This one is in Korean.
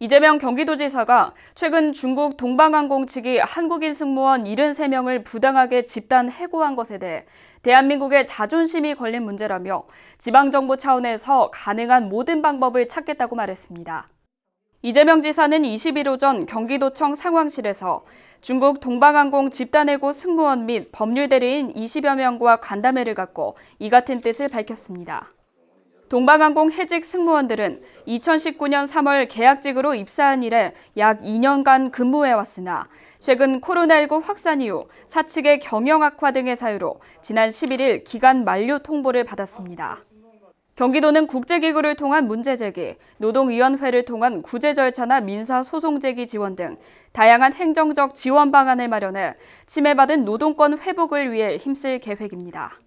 이재명 경기도지사가 최근 중국 동방항공 측이 한국인 승무원 73명을 부당하게 집단 해고한 것에 대해 대한민국의 자존심이 걸린 문제라며 지방정부 차원에서 가능한 모든 방법을 찾겠다고 말했습니다. 이재명 지사는 21일 전 경기도청 상황실에서 중국 동방항공 집단해고 승무원 및 법률대리인 20여 명과 간담회를 갖고 이 같은 뜻을 밝혔습니다. 동방항공 해직 승무원들은 2019년 3월 계약직으로 입사한 이래 약 2년간 근무해왔으나 최근 코로나19 확산 이후 사측의 경영 악화 등의 사유로 지난 11일 기간 만료 통보를 받았습니다. 경기도는 국제기구를 통한 문제 제기, 노동위원회를 통한 구제 절차나 민사 소송 제기 지원 등 다양한 행정적 지원 방안을 마련해 침해받은 노동권 회복을 위해 힘쓸 계획입니다.